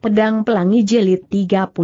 Pedang Pelangi Jelit 34.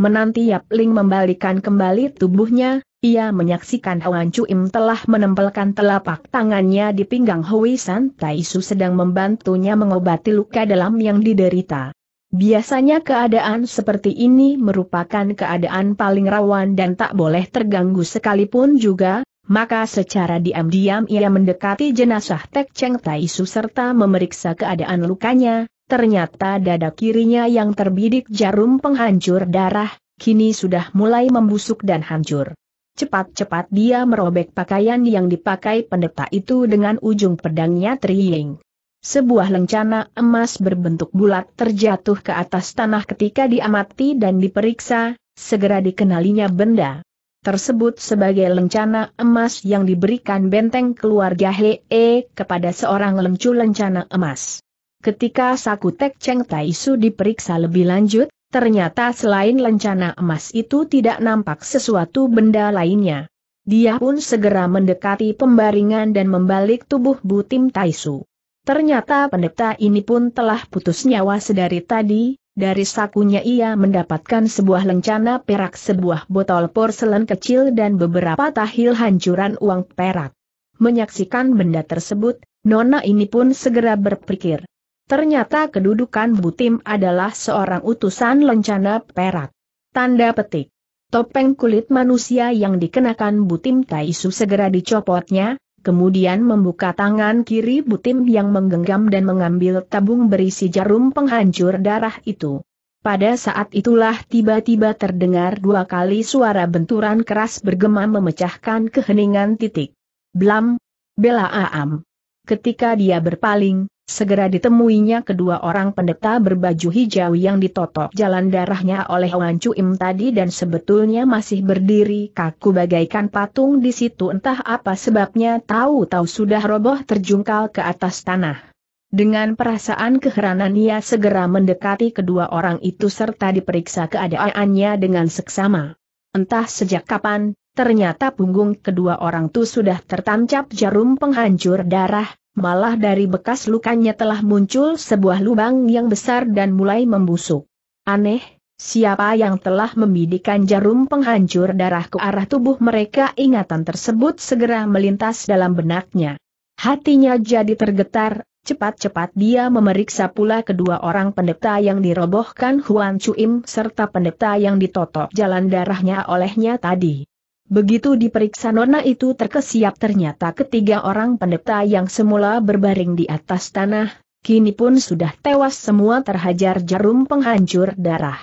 Menanti Yap Ling membalikan kembali tubuhnya, ia menyaksikan Chu Im telah menempelkan telapak tangannya di pinggang Hui San Taisu sedang membantunya mengobati luka dalam yang diderita. Biasanya keadaan seperti ini merupakan keadaan paling rawan dan tak boleh terganggu sekalipun juga, maka secara diam-diam ia mendekati jenazah Tek Cheng Taisu serta memeriksa keadaan lukanya, ternyata dada kirinya yang terbidik jarum penghancur darah, kini sudah mulai membusuk dan hancur. Cepat-cepat dia merobek pakaian yang dipakai pendeta itu dengan ujung pedangnya Triying. Sebuah lencana emas berbentuk bulat terjatuh ke atas tanah ketika diamati dan diperiksa, segera dikenalinya benda tersebut sebagai lencana emas yang diberikan benteng keluarga Hee kepada seorang lemcu lencana emas. Ketika Sakutek Cheng Taisu diperiksa lebih lanjut, ternyata selain lencana emas itu tidak nampak sesuatu benda lainnya. Dia pun segera mendekati pembaringan dan membalik tubuh Butim Taisu. Ternyata pendeta ini pun telah putus nyawa sedari tadi, dari sakunya ia mendapatkan sebuah lencana perak sebuah botol porselen kecil dan beberapa tahil hancuran uang perak. Menyaksikan benda tersebut, Nona ini pun segera berpikir, Ternyata kedudukan Butim adalah seorang utusan lencana perak. Tanda petik. Topeng kulit manusia yang dikenakan Butim Taisu segera dicopotnya, kemudian membuka tangan kiri Butim yang menggenggam dan mengambil tabung berisi jarum penghancur darah itu. Pada saat itulah tiba-tiba terdengar dua kali suara benturan keras bergema memecahkan keheningan titik. Blam, bela aam ketika dia berpaling, segera ditemuinya kedua orang pendeta berbaju hijau yang ditotok jalan darahnya oleh Wan Im tadi dan sebetulnya masih berdiri kaku bagaikan patung di situ entah apa sebabnya tahu-tahu sudah roboh terjungkal ke atas tanah. Dengan perasaan keheranan ia segera mendekati kedua orang itu serta diperiksa keadaannya dengan seksama. Entah sejak kapan, ternyata punggung kedua orang itu sudah tertancap jarum penghancur darah, malah dari bekas lukanya telah muncul sebuah lubang yang besar dan mulai membusuk. Aneh, siapa yang telah membidikan jarum penghancur darah ke arah tubuh mereka ingatan tersebut segera melintas dalam benaknya. Hatinya jadi tergetar, cepat-cepat dia memeriksa pula kedua orang pendeta yang dirobohkan Huan Chuim serta pendeta yang ditotok jalan darahnya olehnya tadi. Begitu diperiksa nona itu terkesiap ternyata ketiga orang pendeta yang semula berbaring di atas tanah, kini pun sudah tewas semua terhajar jarum penghancur darah.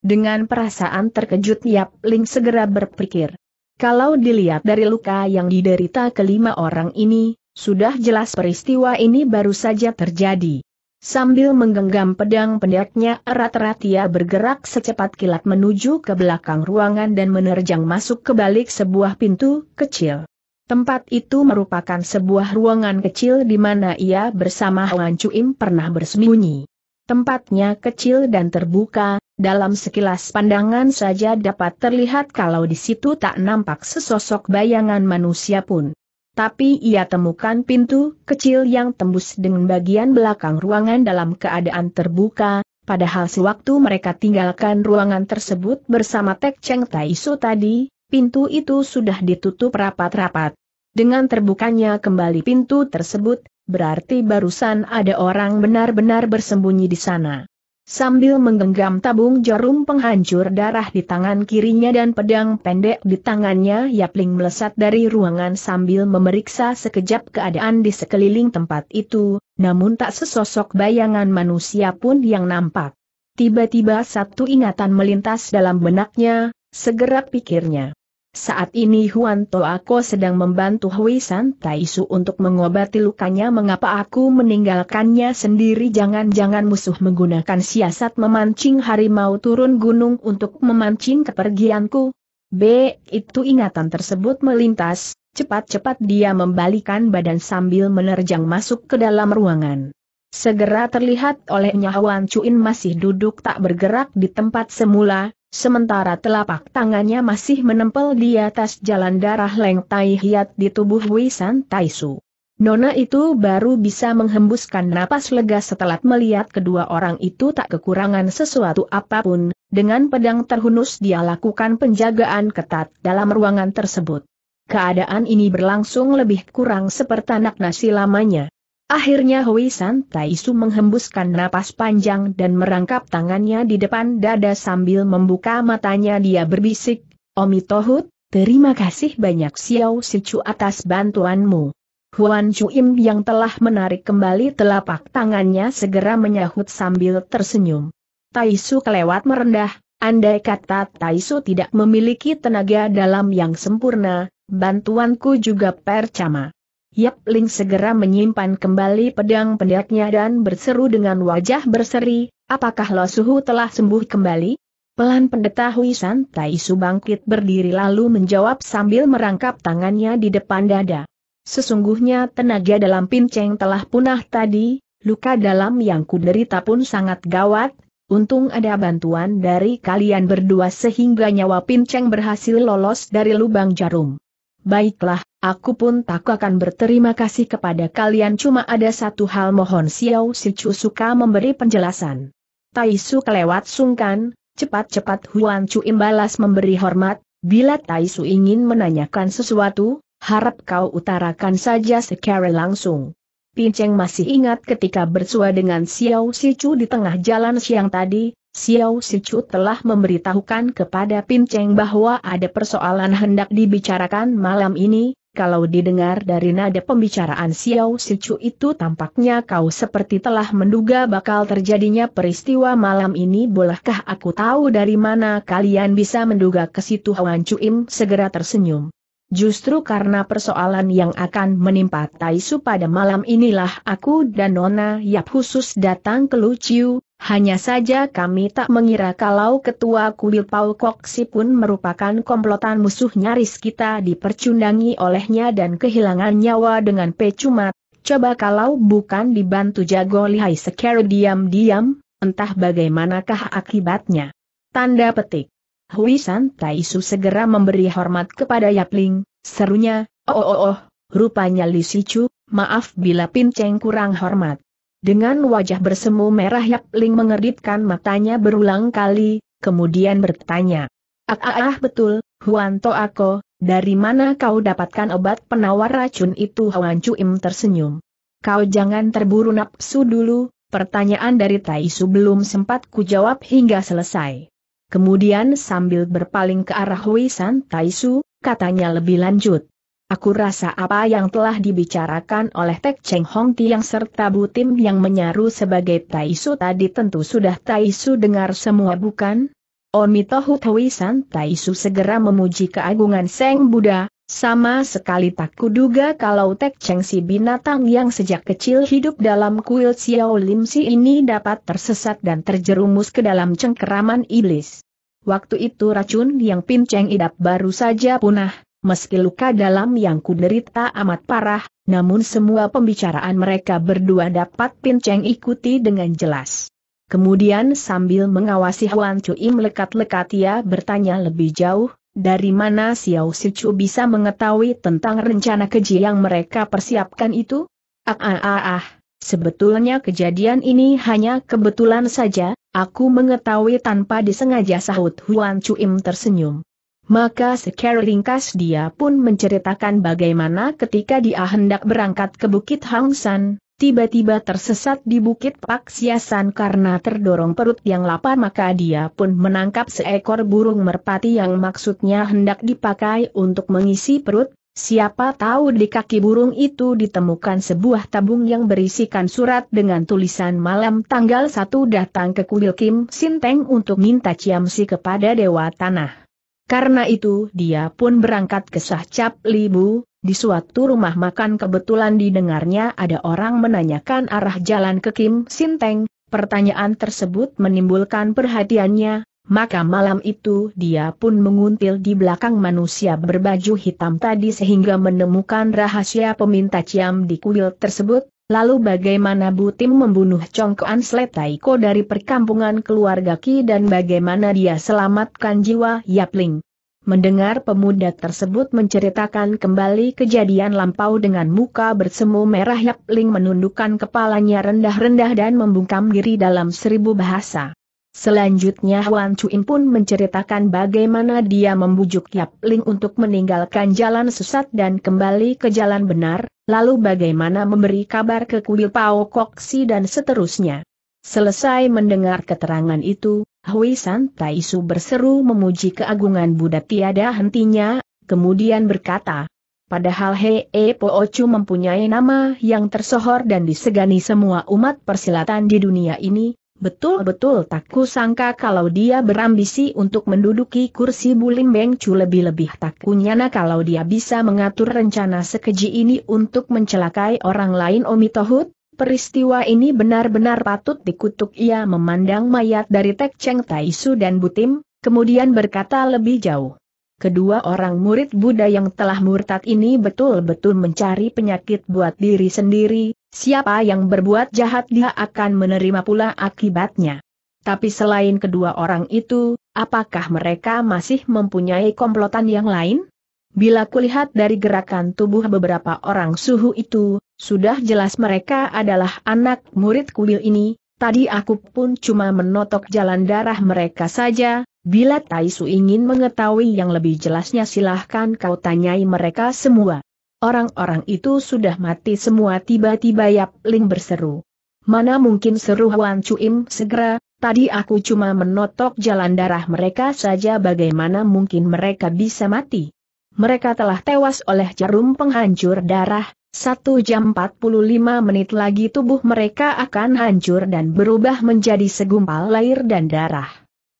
Dengan perasaan terkejut Yap Ling segera berpikir. Kalau dilihat dari luka yang diderita kelima orang ini, sudah jelas peristiwa ini baru saja terjadi. Sambil menggenggam pedang pendeknya erat-erat ia bergerak secepat kilat menuju ke belakang ruangan dan menerjang masuk ke balik sebuah pintu kecil. Tempat itu merupakan sebuah ruangan kecil di mana ia bersama Wan Chuim pernah bersembunyi. Tempatnya kecil dan terbuka, dalam sekilas pandangan saja dapat terlihat kalau di situ tak nampak sesosok bayangan manusia pun tapi ia temukan pintu kecil yang tembus dengan bagian belakang ruangan dalam keadaan terbuka, padahal sewaktu mereka tinggalkan ruangan tersebut bersama Tek Cheng Su tadi, pintu itu sudah ditutup rapat-rapat. Dengan terbukanya kembali pintu tersebut, berarti barusan ada orang benar-benar bersembunyi di sana sambil menggenggam tabung jarum penghancur darah di tangan kirinya dan pedang pendek di tangannya Yapling melesat dari ruangan sambil memeriksa sekejap keadaan di sekeliling tempat itu, namun tak sesosok bayangan manusia pun yang nampak. Tiba-tiba satu ingatan melintas dalam benaknya, segera pikirnya. Saat ini Huan To aku sedang membantu Hui San Taisu untuk mengobati lukanya mengapa aku meninggalkannya sendiri jangan-jangan musuh menggunakan siasat memancing harimau turun gunung untuk memancing kepergianku. B. Itu ingatan tersebut melintas, cepat-cepat dia membalikan badan sambil menerjang masuk ke dalam ruangan. Segera terlihat olehnya Huan Chuin masih duduk tak bergerak di tempat semula, Sementara telapak tangannya masih menempel di atas jalan darah Leng Tai Hiat di tubuh Wisan Taisu. Nona itu baru bisa menghembuskan napas lega setelah melihat kedua orang itu tak kekurangan sesuatu apapun, dengan pedang terhunus dia lakukan penjagaan ketat dalam ruangan tersebut. Keadaan ini berlangsung lebih kurang seperti anak nasi lamanya. Akhirnya Hui San Taisu menghembuskan napas panjang dan merangkap tangannya di depan dada sambil membuka matanya dia berbisik, Omi Tohut, terima kasih banyak Xiao Sichu atas bantuanmu. Huan Chuim yang telah menarik kembali telapak tangannya segera menyahut sambil tersenyum. Taisu kelewat merendah, andai kata Taisu tidak memiliki tenaga dalam yang sempurna, bantuanku juga percama. Yap Ling segera menyimpan kembali pedang pendeknya dan berseru dengan wajah berseri, apakah Lo Suhu telah sembuh kembali? Pelan pendeta Hui Tai Su bangkit berdiri lalu menjawab sambil merangkap tangannya di depan dada. Sesungguhnya tenaga dalam pinceng telah punah tadi, luka dalam yang kuderita pun sangat gawat, untung ada bantuan dari kalian berdua sehingga nyawa pinceng berhasil lolos dari lubang jarum. Baiklah, aku pun tak akan berterima kasih kepada kalian cuma ada satu hal mohon Xiao Si Chu suka memberi penjelasan. Taisu kelewat sungkan, cepat-cepat Huan Chu imbalas memberi hormat, bila Taisu ingin menanyakan sesuatu, harap kau utarakan saja secara langsung. Pinceng masih ingat ketika bersua dengan Xiao Chu di tengah jalan siang tadi, Xiao Sichu telah memberitahukan kepada Pin Cheng bahwa ada persoalan hendak dibicarakan malam ini, kalau didengar dari nada pembicaraan Xiao Sichu itu tampaknya kau seperti telah menduga bakal terjadinya peristiwa malam ini bolehkah aku tahu dari mana kalian bisa menduga ke situ Huan Im segera tersenyum. Justru karena persoalan yang akan menimpa Taisu pada malam inilah aku dan Nona Yap khusus datang ke Luciu, hanya saja kami tak mengira kalau ketua kuil Paul Koksi pun merupakan komplotan musuh nyaris kita dipercundangi olehnya dan kehilangan nyawa dengan pecumat, coba kalau bukan dibantu jago lihai sekali diam-diam, entah bagaimanakah akibatnya. Tanda petik. Hui San Taisu segera memberi hormat kepada Yap Ling, serunya, oh, oh oh oh, rupanya Li Sichu, maaf bila Pinceng kurang hormat. Dengan wajah bersemu merah Yap Ling mengeritkan matanya berulang kali, kemudian bertanya. Ah, ah, ah betul, Huan To Ako, dari mana kau dapatkan obat penawar racun itu Huan Im tersenyum. Kau jangan terburu nafsu dulu, Pertanyaan dari Taisu belum sempat kujawab hingga selesai. Kemudian sambil berpaling ke arah Huisan Taisu, katanya lebih lanjut. Aku rasa apa yang telah dibicarakan oleh Tek Cheng Hong Tiang serta bu Tim yang menyaru sebagai Taisu tadi tentu sudah Taisu dengar semua bukan? Omitohu Tawisan Taisu segera memuji keagungan Seng Buddha, sama sekali tak kuduga kalau Tek Cheng si binatang yang sejak kecil hidup dalam kuil Xiao Lim si ini dapat tersesat dan terjerumus ke dalam cengkeraman iblis. Waktu itu racun yang Pin Cheng idap baru saja punah, meski luka dalam yang kuderita amat parah, namun semua pembicaraan mereka berdua dapat Pin Cheng ikuti dengan jelas. Kemudian sambil mengawasi Huan Cui melekat-lekat ia bertanya lebih jauh, dari mana Xiao Sichu bisa mengetahui tentang rencana keji yang mereka persiapkan itu? Ah ah ah ah, sebetulnya kejadian ini hanya kebetulan saja, aku mengetahui tanpa disengaja sahut Huan Chuim tersenyum. Maka secara ringkas dia pun menceritakan bagaimana ketika dia hendak berangkat ke Bukit Hangsan tiba-tiba tersesat di bukit Pak Siasan karena terdorong perut yang lapar maka dia pun menangkap seekor burung merpati yang maksudnya hendak dipakai untuk mengisi perut, siapa tahu di kaki burung itu ditemukan sebuah tabung yang berisikan surat dengan tulisan malam tanggal 1 datang ke kuil Kim Sinteng untuk minta ciamsi kepada Dewa Tanah. Karena itu dia pun berangkat ke Sah Libu, di suatu rumah makan kebetulan didengarnya ada orang menanyakan arah jalan ke Kim Sinteng, pertanyaan tersebut menimbulkan perhatiannya, maka malam itu dia pun menguntil di belakang manusia berbaju hitam tadi sehingga menemukan rahasia peminta ciam di kuil tersebut, lalu bagaimana Butim membunuh Congkoan Sletaiko dari perkampungan keluarga Ki dan bagaimana dia selamatkan jiwa Yapling. Mendengar pemuda tersebut menceritakan kembali kejadian lampau dengan muka bersemu merah Yap Ling menundukkan kepalanya rendah-rendah dan membungkam diri dalam seribu bahasa. Selanjutnya Huan Chuin pun menceritakan bagaimana dia membujuk Yap Ling untuk meninggalkan jalan sesat dan kembali ke jalan benar, lalu bagaimana memberi kabar ke Kuil Pao Koksi dan seterusnya. Selesai mendengar keterangan itu, Hui San Taisu berseru memuji keagungan Buddha tiada hentinya, kemudian berkata, Padahal Hei e Po Chu mempunyai nama yang tersohor dan disegani semua umat persilatan di dunia ini, betul-betul tak kusangka kalau dia berambisi untuk menduduki kursi Bulim Beng Chu lebih-lebih tak kunyana kalau dia bisa mengatur rencana sekeji ini untuk mencelakai orang lain Omitohut, Peristiwa ini benar-benar patut dikutuk ia memandang mayat dari Tek Cheng Taisu dan Butim, kemudian berkata lebih jauh. Kedua orang murid Buddha yang telah murtad ini betul-betul mencari penyakit buat diri sendiri, siapa yang berbuat jahat dia akan menerima pula akibatnya. Tapi selain kedua orang itu, apakah mereka masih mempunyai komplotan yang lain? Bila kulihat dari gerakan tubuh beberapa orang suhu itu, sudah jelas mereka adalah anak murid kuil ini, tadi aku pun cuma menotok jalan darah mereka saja, bila Taisu ingin mengetahui yang lebih jelasnya silahkan kau tanyai mereka semua. Orang-orang itu sudah mati semua tiba-tiba Yap Ling berseru. Mana mungkin seru Wan Cuim? segera, tadi aku cuma menotok jalan darah mereka saja bagaimana mungkin mereka bisa mati. Mereka telah tewas oleh jarum penghancur darah, satu jam 45 menit lagi tubuh mereka akan hancur dan berubah menjadi segumpal air dan darah.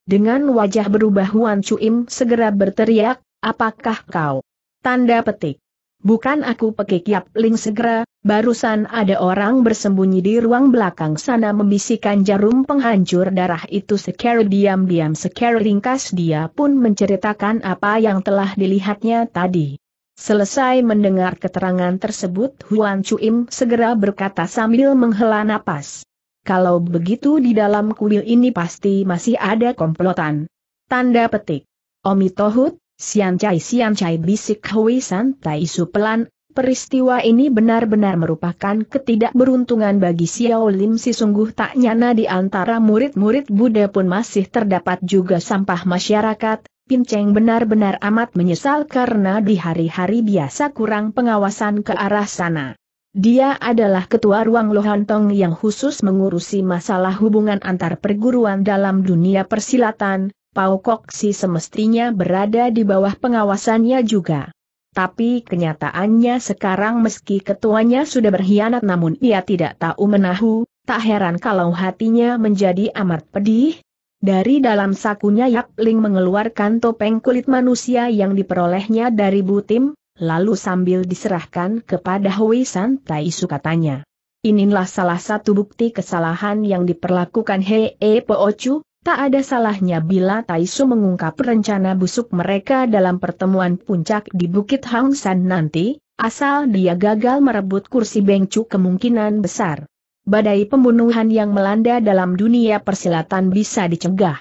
Dengan wajah berubah Wan Chuim segera berteriak, apakah kau? Tanda petik. Bukan aku pekik Yap Ling segera, barusan ada orang bersembunyi di ruang belakang sana membisikkan jarum penghancur darah itu secara diam-diam secara ringkas dia pun menceritakan apa yang telah dilihatnya tadi. Selesai mendengar keterangan tersebut Huan Chuim segera berkata sambil menghela napas. Kalau begitu di dalam kuil ini pasti masih ada komplotan. Tanda petik. Omi Tohut, Sian Chai Sian Chai bisik Hui San Tai Su pelan, peristiwa ini benar-benar merupakan ketidakberuntungan bagi Xiao Lim si sungguh tak nyana di antara murid-murid Buddha pun masih terdapat juga sampah masyarakat, Cheng benar-benar amat menyesal karena di hari-hari biasa kurang pengawasan ke arah sana. Dia adalah ketua ruang lohantong yang khusus mengurusi masalah hubungan antar perguruan dalam dunia persilatan, Pau si semestinya berada di bawah pengawasannya juga. Tapi kenyataannya sekarang meski ketuanya sudah berkhianat namun ia tidak tahu menahu, tak heran kalau hatinya menjadi amat pedih, dari dalam sakunya Yap Ling mengeluarkan topeng kulit manusia yang diperolehnya dari Butim, lalu sambil diserahkan kepada Hui San Tai Su katanya. Inilah salah satu bukti kesalahan yang diperlakukan Hei E Po Chu, tak ada salahnya bila Tai Su mengungkap rencana busuk mereka dalam pertemuan puncak di Bukit Hang San nanti, asal dia gagal merebut kursi Beng Chu kemungkinan besar badai pembunuhan yang melanda dalam dunia persilatan bisa dicegah.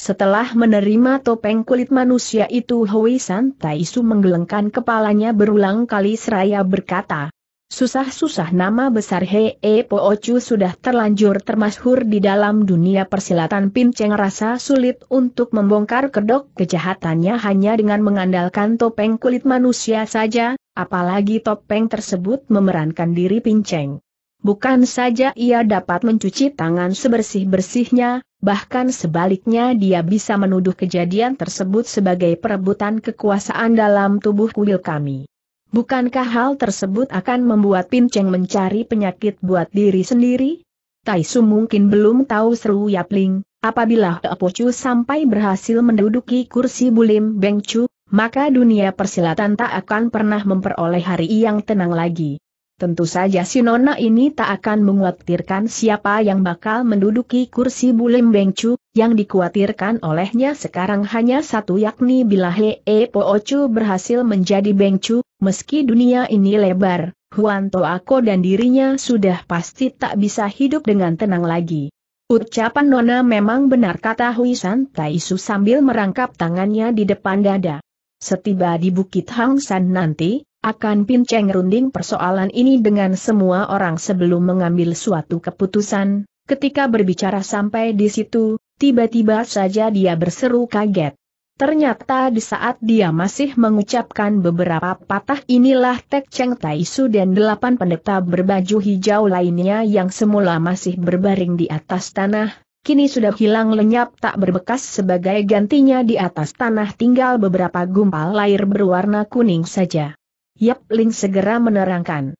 Setelah menerima topeng kulit manusia itu Hui San Taisu menggelengkan kepalanya berulang kali seraya berkata, Susah-susah nama besar Hee e Po Chu sudah terlanjur termasyhur di dalam dunia persilatan Pin Cheng rasa sulit untuk membongkar kedok kejahatannya hanya dengan mengandalkan topeng kulit manusia saja, apalagi topeng tersebut memerankan diri Pin Cheng. Bukan saja ia dapat mencuci tangan sebersih-bersihnya, bahkan sebaliknya dia bisa menuduh kejadian tersebut sebagai perebutan kekuasaan dalam tubuh kuil kami. Bukankah hal tersebut akan membuat Cheng mencari penyakit buat diri sendiri? Taisu mungkin belum tahu seru Yapling, apabila Chu sampai berhasil menduduki kursi Bulim Chu, maka dunia persilatan tak akan pernah memperoleh hari yang tenang lagi. Tentu saja si Nona ini tak akan menguatirkan siapa yang bakal menduduki kursi Bulim Bengcu, yang dikhawatirkan olehnya sekarang hanya satu yakni bila Hee Poocu berhasil menjadi Bengcu, meski dunia ini lebar, Huan Toako dan dirinya sudah pasti tak bisa hidup dengan tenang lagi. Ucapan Nona memang benar kata Huisan Taisu sambil merangkap tangannya di depan dada. Setiba di Bukit Hang San nanti, akan pinceng runding persoalan ini dengan semua orang sebelum mengambil suatu keputusan, ketika berbicara sampai di situ, tiba-tiba saja dia berseru kaget. Ternyata di saat dia masih mengucapkan beberapa patah inilah Tek Cheng Tai Su dan delapan pendeta berbaju hijau lainnya yang semula masih berbaring di atas tanah, kini sudah hilang lenyap tak berbekas sebagai gantinya di atas tanah tinggal beberapa gumpal air berwarna kuning saja. Yap Ling segera menerangkan.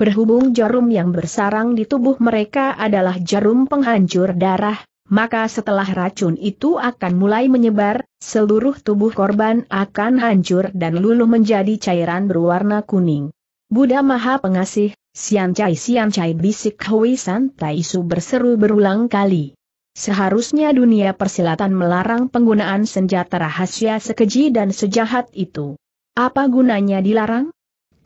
Berhubung jarum yang bersarang di tubuh mereka adalah jarum penghancur darah, maka setelah racun itu akan mulai menyebar, seluruh tubuh korban akan hancur dan luluh menjadi cairan berwarna kuning. Buddha Maha Pengasih, Sian Chai Sian Chai bisik Hui San Tai Su berseru berulang kali. Seharusnya dunia persilatan melarang penggunaan senjata rahasia sekeji dan sejahat itu. Apa gunanya dilarang?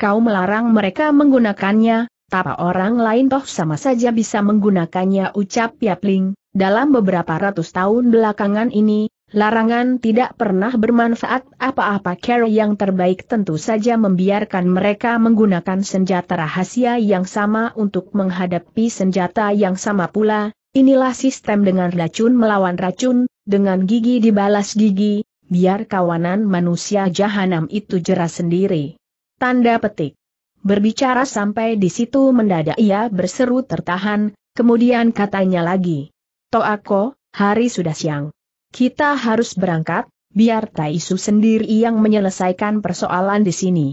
kau melarang mereka menggunakannya, tapi orang lain toh sama saja bisa menggunakannya ucap Yapling, dalam beberapa ratus tahun belakangan ini, larangan tidak pernah bermanfaat apa-apa Carol yang terbaik tentu saja membiarkan mereka menggunakan senjata rahasia yang sama untuk menghadapi senjata yang sama pula, inilah sistem dengan racun melawan racun, dengan gigi dibalas gigi, biar kawanan manusia jahanam itu jera sendiri. Tanda petik. Berbicara sampai di situ mendadak ia berseru tertahan, kemudian katanya lagi. Toako, hari sudah siang. Kita harus berangkat, biar Taisu sendiri yang menyelesaikan persoalan di sini.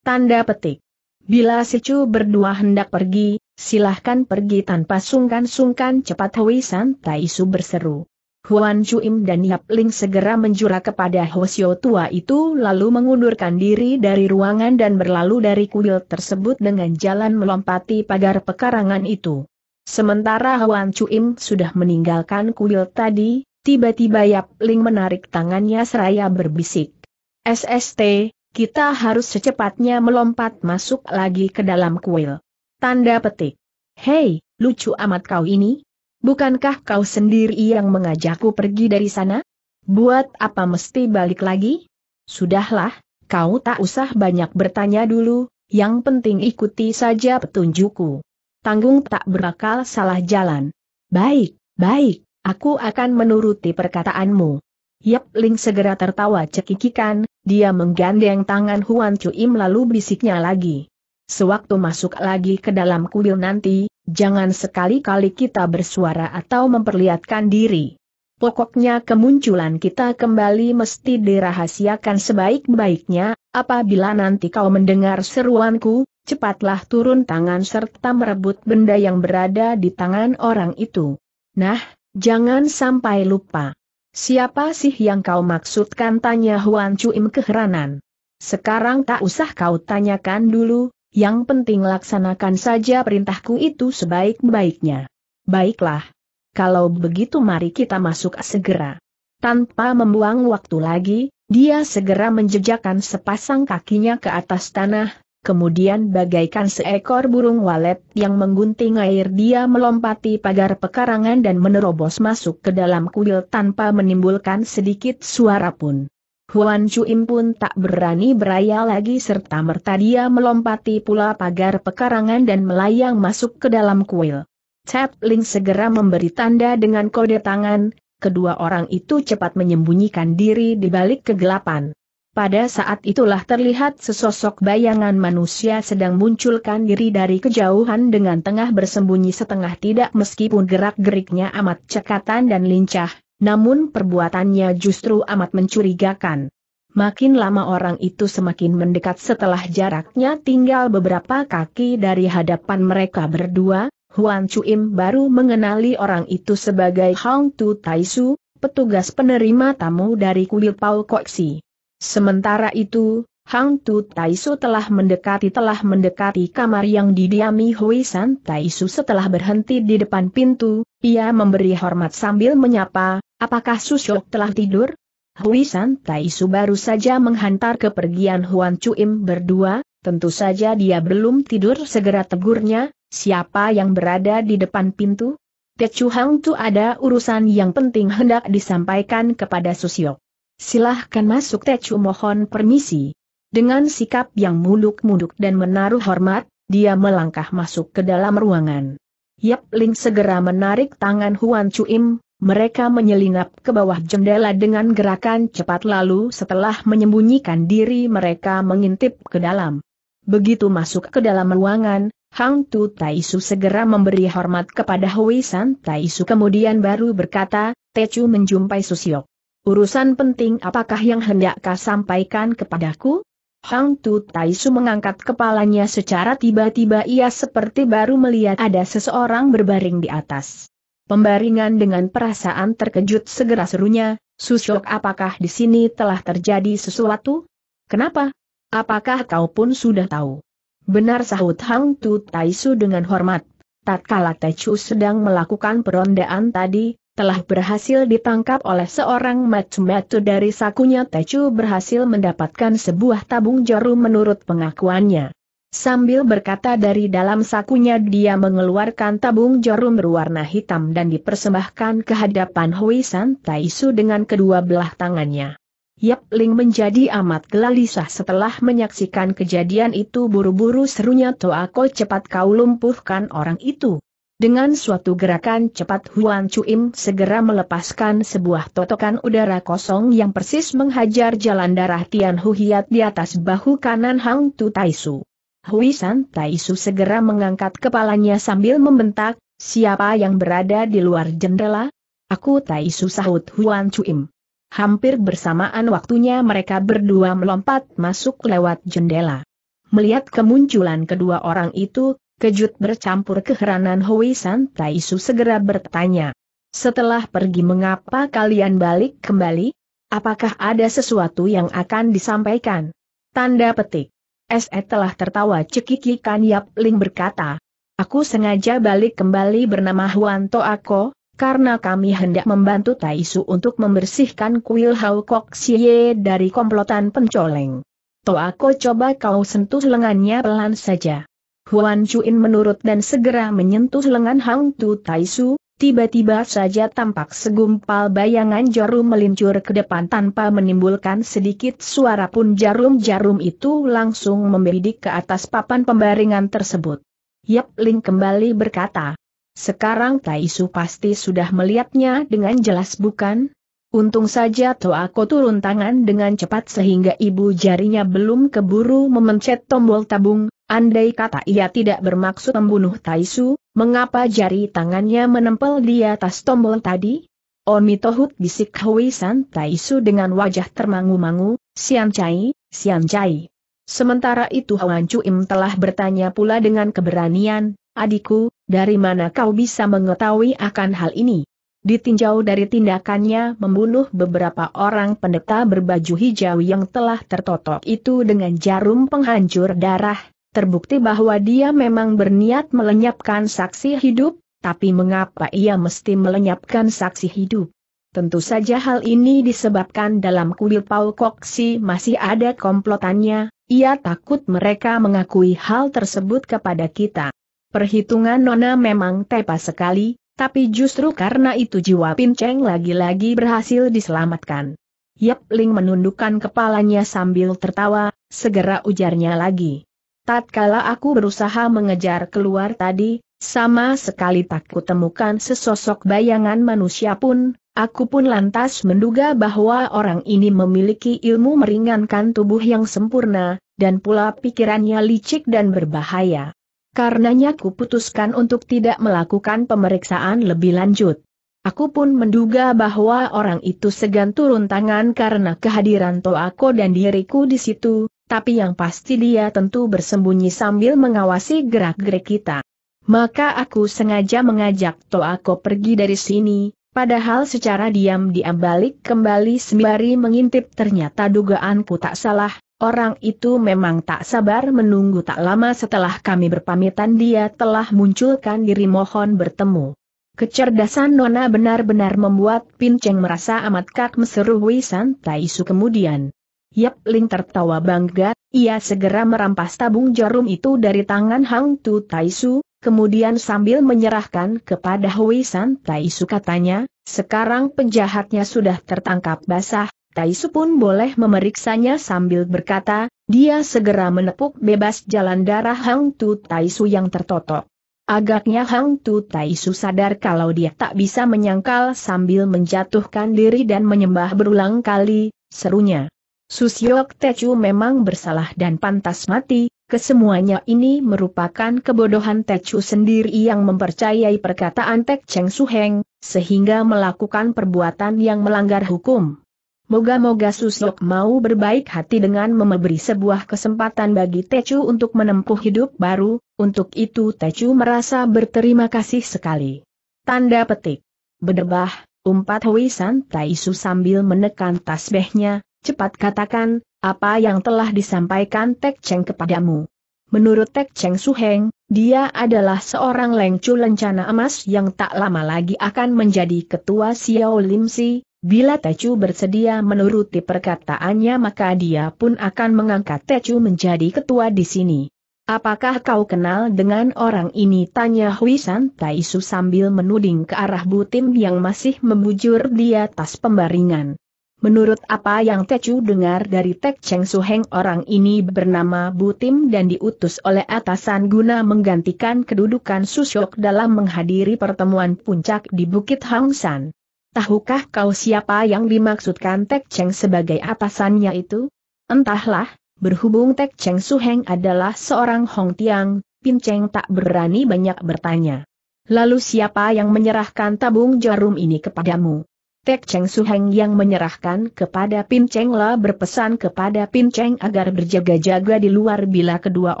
Tanda petik. Bila Sicu berdua hendak pergi, silahkan pergi tanpa sungkan-sungkan cepat Hui San Taisu berseru. Huan Chuim dan Yap Ling segera menjura kepada Hosio tua itu lalu mengundurkan diri dari ruangan dan berlalu dari kuil tersebut dengan jalan melompati pagar pekarangan itu. Sementara Huan Chuim sudah meninggalkan kuil tadi, tiba-tiba Yap Ling menarik tangannya seraya berbisik. SST, kita harus secepatnya melompat masuk lagi ke dalam kuil. Tanda petik. Hei, lucu amat kau ini, Bukankah kau sendiri yang mengajakku pergi dari sana? Buat apa mesti balik lagi? Sudahlah, kau tak usah banyak bertanya dulu, yang penting ikuti saja petunjukku. Tanggung tak berakal salah jalan. Baik, baik, aku akan menuruti perkataanmu. Yap Ling segera tertawa cekikikan, dia menggandeng tangan Huan Cuim lalu bisiknya lagi. Sewaktu masuk lagi ke dalam kuil nanti, jangan sekali-kali kita bersuara atau memperlihatkan diri. Pokoknya kemunculan kita kembali mesti dirahasiakan sebaik-baiknya, apabila nanti kau mendengar seruanku, cepatlah turun tangan serta merebut benda yang berada di tangan orang itu. Nah, jangan sampai lupa. Siapa sih yang kau maksudkan tanya Huan Cuim keheranan. Sekarang tak usah kau tanyakan dulu, yang penting laksanakan saja perintahku itu sebaik-baiknya. Baiklah. Kalau begitu mari kita masuk segera. Tanpa membuang waktu lagi, dia segera menjejakkan sepasang kakinya ke atas tanah, kemudian bagaikan seekor burung walet yang menggunting air dia melompati pagar pekarangan dan menerobos masuk ke dalam kuil tanpa menimbulkan sedikit suara pun. Huan Chuim pun tak berani beraya lagi serta merta dia melompati pula pagar pekarangan dan melayang masuk ke dalam kuil. Chap Ling segera memberi tanda dengan kode tangan, kedua orang itu cepat menyembunyikan diri di balik kegelapan. Pada saat itulah terlihat sesosok bayangan manusia sedang munculkan diri dari kejauhan dengan tengah bersembunyi setengah tidak meskipun gerak-geriknya amat cekatan dan lincah, namun perbuatannya justru amat mencurigakan. Makin lama orang itu semakin mendekat setelah jaraknya tinggal beberapa kaki dari hadapan mereka berdua, Huan Chuim baru mengenali orang itu sebagai Hong Tu Taisu, petugas penerima tamu dari kuil Pau Koksi. Sementara itu, Hang Tu Taisu telah mendekati telah mendekati kamar yang didiami Hui San Taisu setelah berhenti di depan pintu, ia memberi hormat sambil menyapa, Apakah Susyok telah tidur? Hui Tai Su baru saja menghantar kepergian Huan Cuim berdua, tentu saja dia belum tidur segera tegurnya, siapa yang berada di depan pintu? Tecu Hang Tu ada urusan yang penting hendak disampaikan kepada Susyok. Silahkan masuk Tecu mohon permisi. Dengan sikap yang muluk-muluk dan menaruh hormat, dia melangkah masuk ke dalam ruangan. Yap Ling segera menarik tangan Huan Cuim. Mereka menyelinap ke bawah jendela dengan gerakan cepat lalu setelah menyembunyikan diri mereka mengintip ke dalam. Begitu masuk ke dalam ruangan, Hang Tu Taisu segera memberi hormat kepada Hui San Taisu kemudian baru berkata, Chu menjumpai Susio. Urusan penting apakah yang hendak kau sampaikan kepadaku? Hang Tu Taisu mengangkat kepalanya secara tiba-tiba ia seperti baru melihat ada seseorang berbaring di atas. Pembaringan dengan perasaan terkejut segera serunya, Susyok apakah di sini telah terjadi sesuatu? Kenapa? Apakah kau pun sudah tahu? Benar sahut Hang Tu Taisu dengan hormat. Tatkala Techu sedang melakukan perondaan tadi, telah berhasil ditangkap oleh seorang matu-matu dari sakunya Techu berhasil mendapatkan sebuah tabung jarum menurut pengakuannya. Sambil berkata dari dalam sakunya dia mengeluarkan tabung jarum berwarna hitam dan dipersembahkan ke hadapan Hui San Taisu dengan kedua belah tangannya. Yap Ling menjadi amat gelisah setelah menyaksikan kejadian itu buru-buru serunya Toa Ko cepat kau lumpuhkan orang itu. Dengan suatu gerakan cepat Huan Chuim segera melepaskan sebuah totokan udara kosong yang persis menghajar jalan darah Tian Huhiat di atas bahu kanan Hang Tu Taisu. Hui San Taisu segera mengangkat kepalanya sambil membentak, siapa yang berada di luar jendela? Aku Taisu sahut Huan Cuim. Hampir bersamaan waktunya mereka berdua melompat masuk lewat jendela. Melihat kemunculan kedua orang itu, kejut bercampur keheranan Hui San Taisu segera bertanya. Setelah pergi mengapa kalian balik kembali? Apakah ada sesuatu yang akan disampaikan? Tanda petik. SE telah tertawa cekikikan Yap Ling berkata, Aku sengaja balik kembali bernama Huan Toako, Ako, karena kami hendak membantu Taisu untuk membersihkan kuil Hau Kok Xie dari komplotan pencoleng. Toako Ako coba kau sentuh lengannya pelan saja. Huan Chuin menurut dan segera menyentuh lengan Hang Tu Taisu, Tiba-tiba saja tampak segumpal bayangan jarum melincur ke depan tanpa menimbulkan sedikit suara pun jarum-jarum itu langsung membidik ke atas papan pembaringan tersebut. Yap Ling kembali berkata, sekarang Taisu pasti sudah melihatnya dengan jelas bukan? Untung saja Toako turun tangan dengan cepat sehingga ibu jarinya belum keburu memencet tombol tabung, Andai kata ia tidak bermaksud membunuh Taisu, mengapa jari tangannya menempel di atas tombol tadi? Omitohut bisik Hui San Taisu dengan wajah termangu-mangu, Sian Chai, Sian Chai. Sementara itu Huan Im telah bertanya pula dengan keberanian, adikku, dari mana kau bisa mengetahui akan hal ini? Ditinjau dari tindakannya membunuh beberapa orang pendeta berbaju hijau yang telah tertotok itu dengan jarum penghancur darah, Terbukti bahwa dia memang berniat melenyapkan saksi hidup, tapi mengapa ia mesti melenyapkan saksi hidup? Tentu saja hal ini disebabkan dalam kuil Pau Koksi masih ada komplotannya, ia takut mereka mengakui hal tersebut kepada kita. Perhitungan Nona memang tepa sekali, tapi justru karena itu jiwa Pinceng lagi-lagi berhasil diselamatkan. Yap Ling menundukkan kepalanya sambil tertawa, segera ujarnya lagi. Tatkala aku berusaha mengejar keluar tadi, sama sekali tak kutemukan sesosok bayangan manusia pun, aku pun lantas menduga bahwa orang ini memiliki ilmu meringankan tubuh yang sempurna, dan pula pikirannya licik dan berbahaya. Karenanya putuskan untuk tidak melakukan pemeriksaan lebih lanjut. Aku pun menduga bahwa orang itu segan turun tangan karena kehadiran Toako dan diriku di situ, tapi yang pasti dia tentu bersembunyi sambil mengawasi gerak-gerik kita. Maka aku sengaja mengajak Toako pergi dari sini, padahal secara diam-diam balik kembali sembari mengintip ternyata dugaanku tak salah, orang itu memang tak sabar menunggu tak lama setelah kami berpamitan dia telah munculkan diri mohon bertemu. Kecerdasan Nona benar-benar membuat Pinceng merasa amat kagum seru Wisan Taisu kemudian. Yap Ling tertawa bangga, ia segera merampas tabung jarum itu dari tangan Hang Tu Taisu, kemudian sambil menyerahkan kepada Hui San Taisu katanya, sekarang penjahatnya sudah tertangkap basah, Taisu pun boleh memeriksanya sambil berkata, dia segera menepuk bebas jalan darah Hang Tu Taisu yang tertotok. Agaknya Hang Tu Taisu sadar kalau dia tak bisa menyangkal sambil menjatuhkan diri dan menyembah berulang kali, serunya. Susyok Tecu memang bersalah dan pantas mati, kesemuanya ini merupakan kebodohan Tecu sendiri yang mempercayai perkataan Tek Cheng Suheng, sehingga melakukan perbuatan yang melanggar hukum. Moga-moga Susyok mau berbaik hati dengan memberi sebuah kesempatan bagi Tecu untuk menempuh hidup baru, untuk itu Tecu merasa berterima kasih sekali. Tanda petik. Berdebah, umpat Hui santai Su sambil menekan tasbehnya, Cepat katakan, apa yang telah disampaikan Tek Cheng kepadamu. Menurut Tek Cheng Suheng, dia adalah seorang lengcu lencana emas yang tak lama lagi akan menjadi ketua Xiao Lim Si. Bila Tecu bersedia menuruti perkataannya maka dia pun akan mengangkat Tecu menjadi ketua di sini. Apakah kau kenal dengan orang ini? Tanya Huisan Taisu sambil menuding ke arah Butim yang masih membujur di atas pembaringan. Menurut apa yang Tecu dengar dari Tek Cheng Su Heng, orang ini bernama Butim dan diutus oleh atasan guna menggantikan kedudukan Susyok dalam menghadiri pertemuan puncak di Bukit Hangsan. Tahukah kau siapa yang dimaksudkan Tek Cheng sebagai atasannya itu? Entahlah, berhubung Tek Cheng Su Heng adalah seorang Hong Tiang, Pin Cheng tak berani banyak bertanya. Lalu siapa yang menyerahkan tabung jarum ini kepadamu? Tek Cheng Su Heng yang menyerahkan kepada Pin Cheng La berpesan kepada Pin Cheng agar berjaga-jaga di luar bila kedua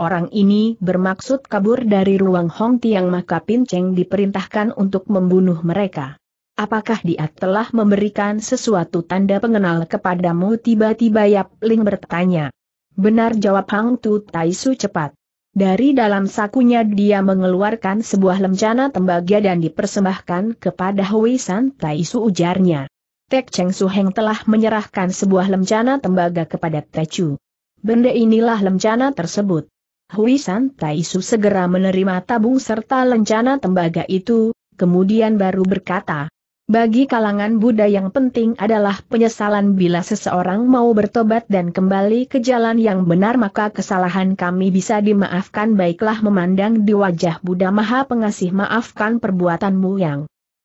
orang ini bermaksud kabur dari ruang Hong Tiang maka Pin Cheng diperintahkan untuk membunuh mereka. Apakah dia telah memberikan sesuatu tanda pengenal kepadamu tiba-tiba Yap Ling bertanya. Benar jawab Hang Tu Tai Su cepat. Dari dalam sakunya dia mengeluarkan sebuah lencana tembaga dan dipersembahkan kepada Hui San Tai Su ujarnya. Tek Cheng Su Heng telah menyerahkan sebuah lencana tembaga kepada Chu. Benda inilah lencana tersebut. Hui San Tai Su segera menerima tabung serta lencana tembaga itu, kemudian baru berkata, bagi kalangan Buddha yang penting adalah penyesalan bila seseorang mau bertobat dan kembali ke jalan yang benar maka kesalahan kami bisa dimaafkan baiklah memandang di wajah Buddha Maha Pengasih maafkan perbuatanmu yang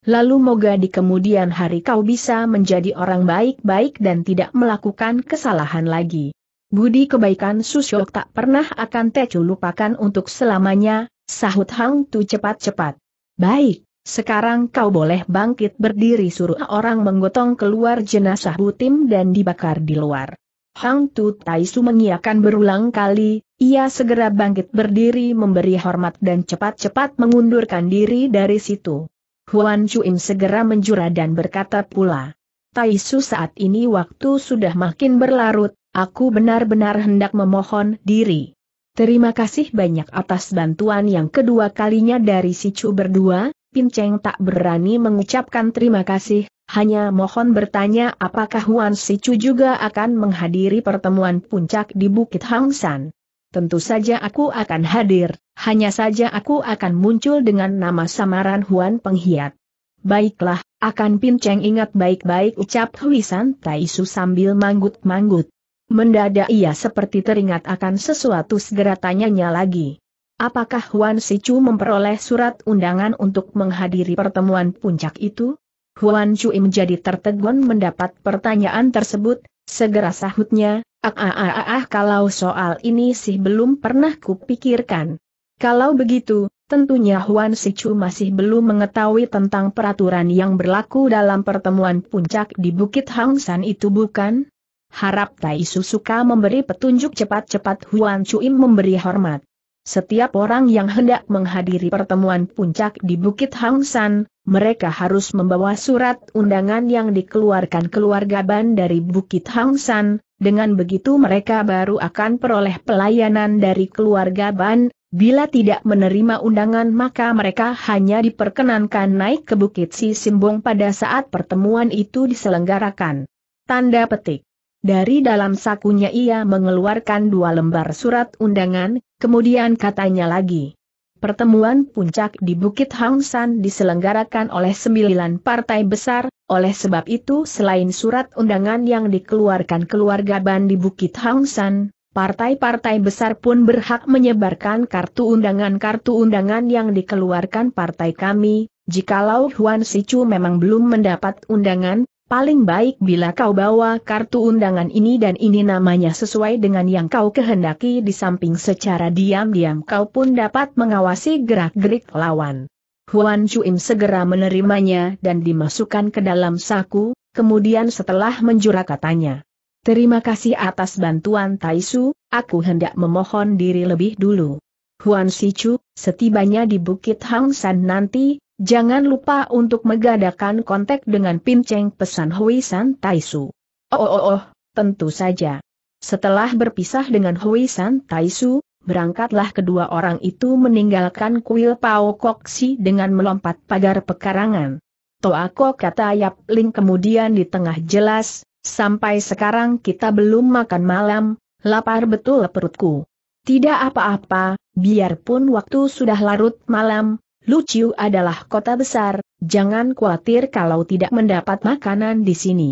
Lalu moga di kemudian hari kau bisa menjadi orang baik-baik dan tidak melakukan kesalahan lagi. Budi kebaikan Susyok tak pernah akan Tecu lupakan untuk selamanya, sahut Hang Tu cepat-cepat. Baik. Sekarang kau boleh bangkit berdiri suruh orang menggotong keluar jenazah Butim dan dibakar di luar. Hang Tu Taisu mengiakan berulang kali, ia segera bangkit berdiri memberi hormat dan cepat-cepat mengundurkan diri dari situ. Huan Chuim segera menjura dan berkata pula, Taisu saat ini waktu sudah makin berlarut, aku benar-benar hendak memohon diri. Terima kasih banyak atas bantuan yang kedua kalinya dari si Chu berdua, Pinceng tak berani mengucapkan terima kasih, hanya mohon bertanya apakah Huan Sichu juga akan menghadiri pertemuan puncak di Bukit Hang San. Tentu saja aku akan hadir, hanya saja aku akan muncul dengan nama samaran Huan Penghiat. Baiklah, akan Cheng ingat baik-baik ucap Hui Tai Taisu sambil manggut-manggut. Mendadak ia seperti teringat akan sesuatu segera tanyanya lagi. Apakah Huan Sichu memperoleh surat undangan untuk menghadiri pertemuan puncak itu? Huan Cui menjadi tertegun mendapat pertanyaan tersebut, segera sahutnya, ah ah ah ah, ah kalau soal ini sih belum pernah kupikirkan. Kalau begitu, tentunya Huan Sichu masih belum mengetahui tentang peraturan yang berlaku dalam pertemuan puncak di Bukit Hang San itu bukan? Harap Tai Su Susuka memberi petunjuk cepat-cepat Huan Cui memberi hormat. Setiap orang yang hendak menghadiri pertemuan puncak di Bukit Hang San, mereka harus membawa surat undangan yang dikeluarkan keluarga Ban dari Bukit Hang San, dengan begitu mereka baru akan peroleh pelayanan dari keluarga Ban, bila tidak menerima undangan maka mereka hanya diperkenankan naik ke Bukit Si Simbong pada saat pertemuan itu diselenggarakan. Tanda petik dari dalam sakunya ia mengeluarkan dua lembar surat undangan, kemudian katanya lagi. Pertemuan puncak di Bukit San diselenggarakan oleh sembilan partai besar, oleh sebab itu selain surat undangan yang dikeluarkan keluarga Ban di Bukit San, partai-partai besar pun berhak menyebarkan kartu undangan-kartu undangan yang dikeluarkan partai kami, jikalau Huan Sichu memang belum mendapat undangan, Paling baik bila kau bawa kartu undangan ini dan ini namanya sesuai dengan yang kau kehendaki di samping secara diam-diam kau pun dapat mengawasi gerak-gerik lawan. Huan Chuim segera menerimanya dan dimasukkan ke dalam saku, kemudian setelah menjura katanya. Terima kasih atas bantuan Taisu, aku hendak memohon diri lebih dulu. Huan Sichu, setibanya di Bukit Hang San nanti, Jangan lupa untuk mengadakan kontak dengan pinceng pesan Hui San Taisu. Oh, oh, oh, oh, tentu saja. Setelah berpisah dengan Hui San Taisu, berangkatlah kedua orang itu meninggalkan kuil Pao si dengan melompat pagar pekarangan. Toako kata Yap Ling kemudian di tengah jelas, sampai sekarang kita belum makan malam, lapar betul perutku. Tidak apa-apa, biarpun waktu sudah larut malam, Luciu adalah kota besar, jangan khawatir kalau tidak mendapat makanan di sini.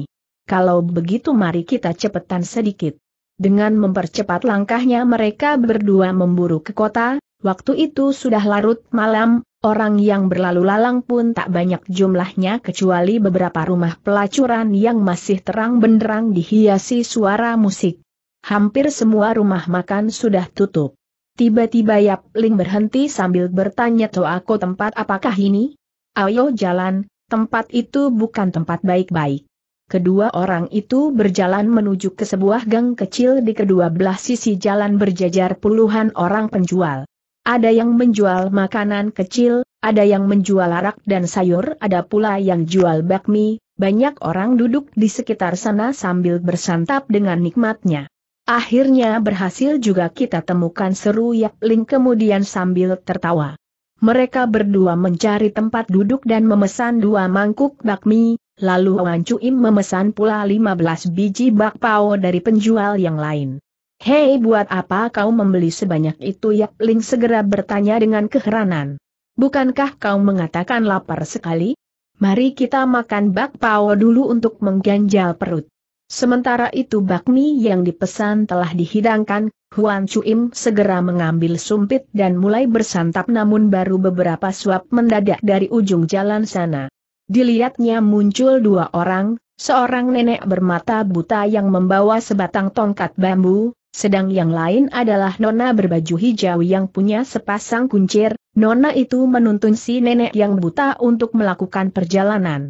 Kalau begitu mari kita cepetan sedikit. Dengan mempercepat langkahnya mereka berdua memburu ke kota, waktu itu sudah larut malam, orang yang berlalu lalang pun tak banyak jumlahnya kecuali beberapa rumah pelacuran yang masih terang benderang dihiasi suara musik. Hampir semua rumah makan sudah tutup. Tiba-tiba Yap Ling berhenti sambil bertanya aku tempat apakah ini? Ayo jalan, tempat itu bukan tempat baik-baik. Kedua orang itu berjalan menuju ke sebuah gang kecil di kedua belah sisi jalan berjajar puluhan orang penjual. Ada yang menjual makanan kecil, ada yang menjual arak dan sayur, ada pula yang jual bakmi, banyak orang duduk di sekitar sana sambil bersantap dengan nikmatnya. Akhirnya berhasil juga kita temukan seru Yap Ling kemudian sambil tertawa. Mereka berdua mencari tempat duduk dan memesan dua mangkuk bakmi, lalu Wan Im memesan pula 15 biji bakpao dari penjual yang lain. Hei buat apa kau membeli sebanyak itu Yap Ling segera bertanya dengan keheranan. Bukankah kau mengatakan lapar sekali? Mari kita makan bakpao dulu untuk mengganjal perut. Sementara itu bakmi yang dipesan telah dihidangkan, Huan Chuim segera mengambil sumpit dan mulai bersantap namun baru beberapa suap mendadak dari ujung jalan sana. Dilihatnya muncul dua orang, seorang nenek bermata buta yang membawa sebatang tongkat bambu, sedang yang lain adalah nona berbaju hijau yang punya sepasang kuncir, nona itu menuntun si nenek yang buta untuk melakukan perjalanan.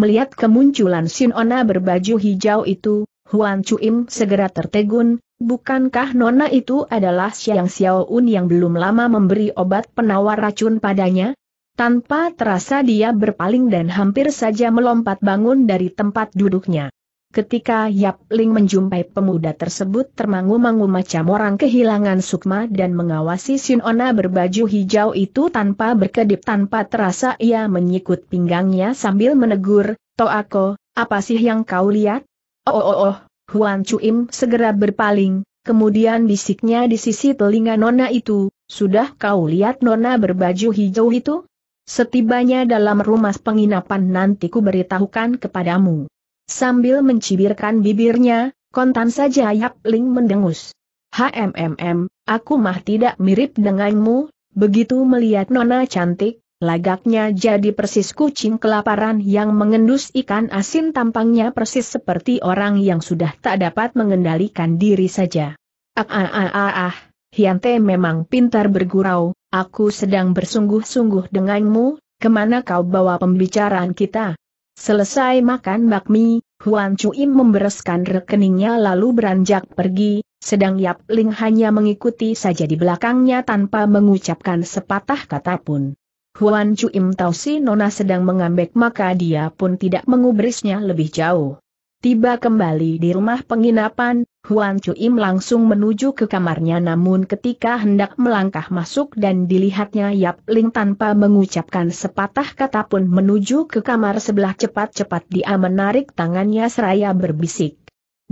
Melihat kemunculan Ona berbaju hijau itu, Huan Chuim segera tertegun, bukankah Nona itu adalah Xiao Xiaoun yang belum lama memberi obat penawar racun padanya? Tanpa terasa dia berpaling dan hampir saja melompat bangun dari tempat duduknya. Ketika Yap Ling menjumpai pemuda tersebut termangu-mangu macam orang kehilangan sukma dan mengawasi Ona berbaju hijau itu tanpa berkedip tanpa terasa ia menyikut pinggangnya sambil menegur, Toako, apa sih yang kau lihat? Oh, oh oh oh, Huan Chuim segera berpaling, kemudian bisiknya di sisi telinga Nona itu, sudah kau lihat Nona berbaju hijau itu? Setibanya dalam rumah penginapan nanti ku beritahukan kepadamu. Sambil mencibirkan bibirnya, kontan saja Yap Ling mendengus. HMMM, aku mah tidak mirip denganmu, begitu melihat nona cantik, lagaknya jadi persis kucing kelaparan yang mengendus ikan asin tampangnya persis seperti orang yang sudah tak dapat mengendalikan diri saja. Ah ah ah ah ah, Hyante memang pintar bergurau, aku sedang bersungguh-sungguh denganmu, kemana kau bawa pembicaraan kita, Selesai makan bakmi, Huan Cuim membereskan rekeningnya lalu beranjak pergi, sedang Yap Ling hanya mengikuti saja di belakangnya tanpa mengucapkan sepatah kata pun. Huan Cuim tahu si Nona sedang mengambek maka dia pun tidak mengubrisnya lebih jauh. Tiba kembali di rumah penginapan, Huan Chuim langsung menuju ke kamarnya namun ketika hendak melangkah masuk dan dilihatnya Yap Ling tanpa mengucapkan sepatah kata pun menuju ke kamar sebelah cepat-cepat dia menarik tangannya seraya berbisik.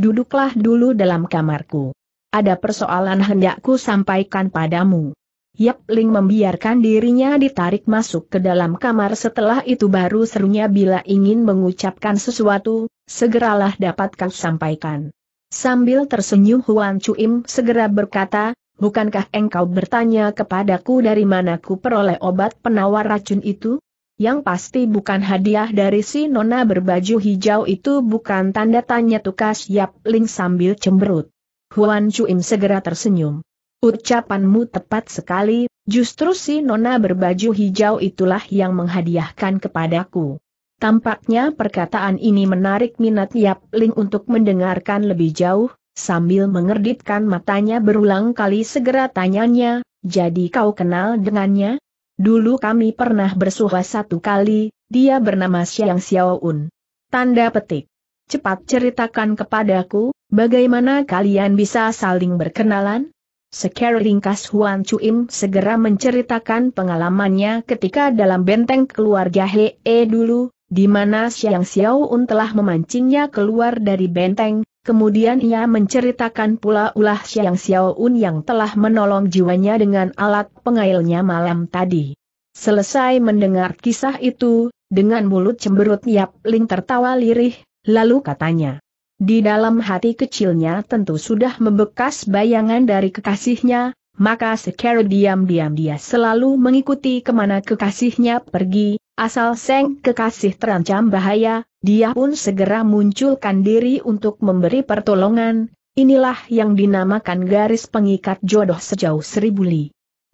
Duduklah dulu dalam kamarku. Ada persoalan hendakku sampaikan padamu. Yap Ling membiarkan dirinya ditarik masuk ke dalam kamar setelah itu baru serunya bila ingin mengucapkan sesuatu, segeralah dapat kau sampaikan. Sambil tersenyum Huan Chuim segera berkata, bukankah engkau bertanya kepadaku dari mana ku peroleh obat penawar racun itu? Yang pasti bukan hadiah dari si nona berbaju hijau itu bukan tanda tanya tukas Yap Ling sambil cemberut. Huan Chuim segera tersenyum. Ucapanmu tepat sekali, justru si nona berbaju hijau itulah yang menghadiahkan kepadaku. Tampaknya perkataan ini menarik minat Yap Ling untuk mendengarkan lebih jauh, sambil mengerditkan matanya berulang kali segera tanyanya, jadi kau kenal dengannya? Dulu kami pernah bersuha satu kali, dia bernama Xiang Xiaoun. Tanda petik. Cepat ceritakan kepadaku, bagaimana kalian bisa saling berkenalan? Secara ringkas Huan Chuim segera menceritakan pengalamannya ketika dalam benteng keluarga He E dulu, di mana Xiang Xiaoun telah memancingnya keluar dari benteng, kemudian ia menceritakan pula ulah Xiang Xiaoun yang telah menolong jiwanya dengan alat pengailnya malam tadi. Selesai mendengar kisah itu, dengan mulut cemberut Yap Ling tertawa lirih, lalu katanya, di dalam hati kecilnya tentu sudah membekas bayangan dari kekasihnya, maka secara diam-diam dia selalu mengikuti kemana kekasihnya pergi, asal seng kekasih terancam bahaya, dia pun segera munculkan diri untuk memberi pertolongan, inilah yang dinamakan garis pengikat jodoh sejauh seribu li.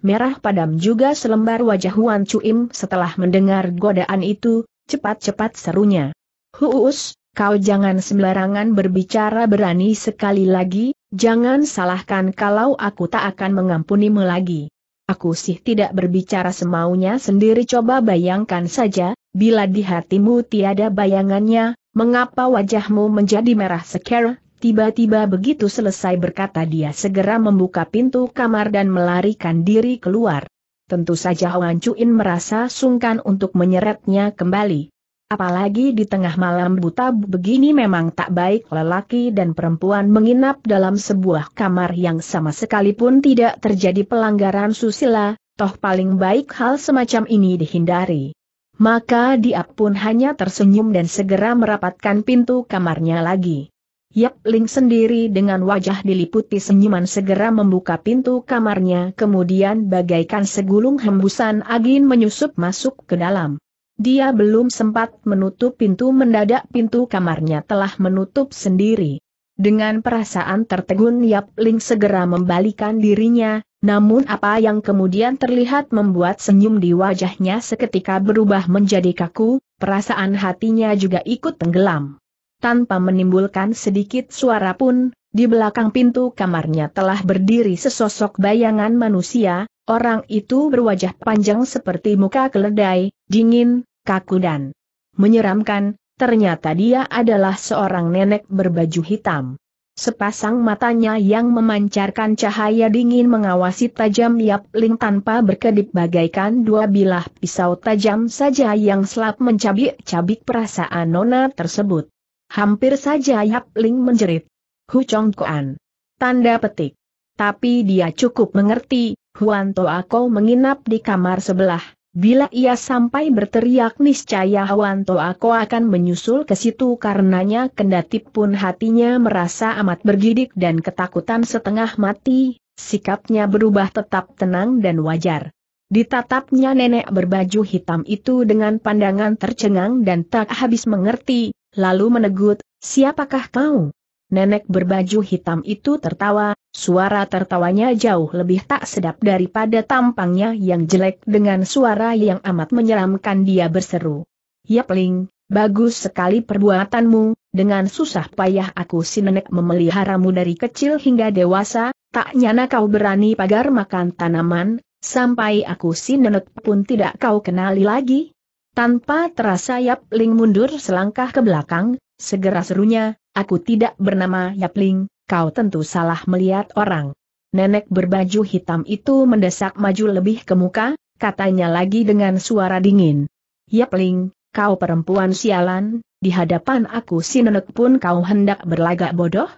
Merah padam juga selembar wajah Wan Cuim setelah mendengar godaan itu, cepat-cepat serunya. Huus, kau jangan sembarangan berbicara berani sekali lagi, jangan salahkan kalau aku tak akan mengampunimu lagi. Aku sih tidak berbicara semaunya sendiri coba bayangkan saja, bila di hatimu tiada bayangannya, mengapa wajahmu menjadi merah seker, tiba-tiba begitu selesai berkata dia segera membuka pintu kamar dan melarikan diri keluar. Tentu saja Wan Cuin merasa sungkan untuk menyeretnya kembali. Apalagi di tengah malam buta begini memang tak baik lelaki dan perempuan menginap dalam sebuah kamar yang sama sekali pun tidak terjadi pelanggaran susila, toh paling baik hal semacam ini dihindari. Maka dia pun hanya tersenyum dan segera merapatkan pintu kamarnya lagi. Yap Ling sendiri dengan wajah diliputi senyuman segera membuka pintu kamarnya kemudian bagaikan segulung hembusan angin menyusup masuk ke dalam. Dia belum sempat menutup pintu mendadak pintu kamarnya telah menutup sendiri. Dengan perasaan tertegun Yap Ling segera membalikan dirinya, namun apa yang kemudian terlihat membuat senyum di wajahnya seketika berubah menjadi kaku, perasaan hatinya juga ikut tenggelam. Tanpa menimbulkan sedikit suara pun, di belakang pintu kamarnya telah berdiri sesosok bayangan manusia, orang itu berwajah panjang seperti muka keledai, dingin, kaku dan menyeramkan, ternyata dia adalah seorang nenek berbaju hitam. Sepasang matanya yang memancarkan cahaya dingin mengawasi tajam Yap Ling tanpa berkedip bagaikan dua bilah pisau tajam saja yang selap mencabik-cabik perasaan nona tersebut. Hampir saja Yap Ling menjerit. Hu Chong Koan. Tanda petik. Tapi dia cukup mengerti, Huan Toako menginap di kamar sebelah. Bila ia sampai berteriak niscaya Huan Toako akan menyusul ke situ karenanya kendati pun hatinya merasa amat bergidik dan ketakutan setengah mati, sikapnya berubah tetap tenang dan wajar. Ditatapnya nenek berbaju hitam itu dengan pandangan tercengang dan tak habis mengerti, lalu menegut, siapakah kau? nenek berbaju hitam itu tertawa, suara tertawanya jauh lebih tak sedap daripada tampangnya yang jelek dengan suara yang amat menyeramkan dia berseru. Yapling, bagus sekali perbuatanmu, dengan susah payah aku si nenek memeliharamu dari kecil hingga dewasa, tak nyana kau berani pagar makan tanaman, sampai aku si nenek pun tidak kau kenali lagi. Tanpa terasa Yap Ling mundur selangkah ke belakang, Segera serunya, aku tidak bernama Yapling, kau tentu salah melihat orang. Nenek berbaju hitam itu mendesak maju lebih ke muka, katanya lagi dengan suara dingin. Yapling, kau perempuan sialan, di hadapan aku si nenek pun kau hendak berlagak bodoh?